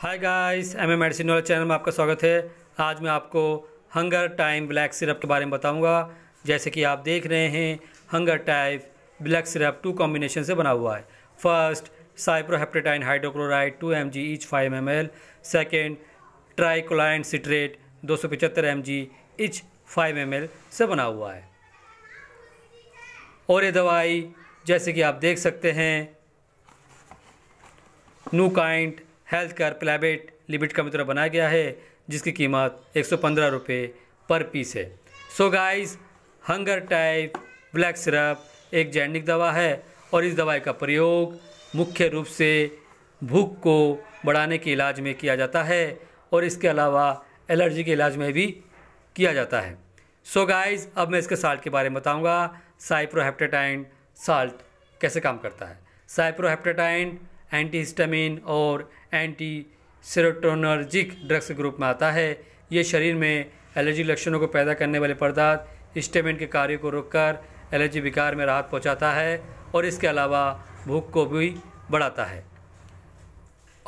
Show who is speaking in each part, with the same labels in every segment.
Speaker 1: hi guys M A medicine वाले channel में आपका स्वागत है आज मैं आपको हंगर टाइम ब्लैक सिरप के बारे में बताऊंगा जैसे कि आप देख रहे हैं hunger type black syrup two combination से बना हुआ है first cyproheptadine hydrochloride two M G each five M L second tricholine citrate दो सौ पचहत्तर M G each five M L से बना हुआ है और ये दवाई जैसे कि आप देख सकते हैं नूकाइंट हेल्थ केयर प्राइवेट लिमिट का मित्र बनाया गया है जिसकी कीमत एक सौ पर पीस है so guys hunger type black syrup एक जैनिक दवा है और इस दवाई का प्रयोग मुख्य रूप से भूख को बढ़ाने के इलाज में किया जाता है और इसके अलावा एलर्जी के इलाज में भी किया जाता है सो so गाइस अब मैं इसके साल्ट के बारे में बताऊँगा साइप्रोहेप्टेटाइन साल्ट कैसे काम करता है साइप्रोहेप्टेटाइन एंटीहिस्टामिन और एंटी सेरोटोनर्जिक ड्रग्स ग्रुप में आता है ये शरीर में एलर्जी लक्षणों को पैदा करने वाले पदार्थ स्टेमेंट के कार्य को रोककर एलर्जी विकार में राहत पहुंचाता है और इसके अलावा भूख को भी बढ़ाता है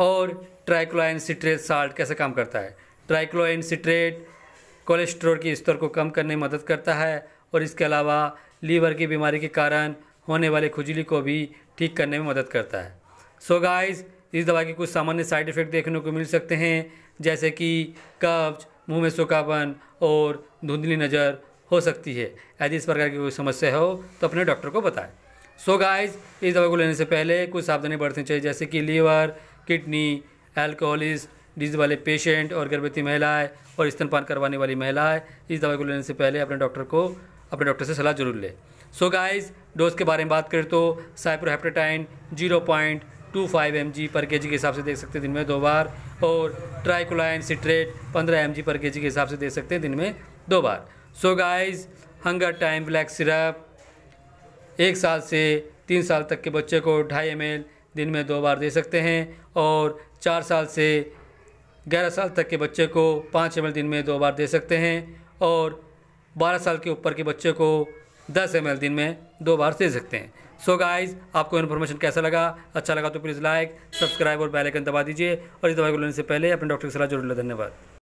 Speaker 1: और ट्राइक्लोइन सिट्रेट साल्ट कैसे काम करता है ट्राइक्लोइन सिट्रेट कोलेस्ट्रोल के स्तर को कम करने में मदद करता है और इसके अलावा लीवर की बीमारी के कारण होने वाली खुजली को भी ठीक करने में मदद करता है सो गाइस इस दवा के कुछ सामान्य साइड इफ़ेक्ट देखने को मिल सकते हैं जैसे कि कब्ज मुंह में सूखापन और धुंधली नज़र हो सकती है यदि इस प्रकार की कोई समस्या हो तो अपने डॉक्टर को बताएं सो so गाइस इस दवा को लेने से पहले कुछ सावधानी बरतनी चाहिए जैसे कि लीवर किडनी एल्कोहलिस्ट डिज वाले पेशेंट और गर्भवती महिलाएं और स्तनपान करवाने वाली महिलाएं इस दवा को लेने से पहले अपने डॉक्टर को अपने डॉक्टर से सलाह जरूर लें सो गाइज गाइस डोज के बारे में बात करें तो cyproheptadine zero point two five M G पर के जी के हिसाब से देख सकते हैं दिन में दो बार और ट्राइकोलाइन सिट्रेट पंद्रह एम जी पर के जी के हिसाब से देख सकते हैं दिन में दो बार so guys hunger time black syrup एक साल से तीन साल तक के बच्चे को ढाई एम दिन में दो बार दे सकते हैं और चार साल से ग्यारह साल तक के बच्चे को पाँच एम दिन में दो बार दे सकते हैं और बारह साल के ऊपर के बच्चे को दस एम दिन में दो बार दे सकते हैं सो so गाइज आपको इन्फॉर्मेशन कैसा लगा अच्छा लगा तो प्लीज़ लाइक सब्सक्राइब और बेल आइकन दबा दीजिए और इस दवाई को लेने से पहले अपने डॉक्टर की सलाह जरूर लें धन्यवाद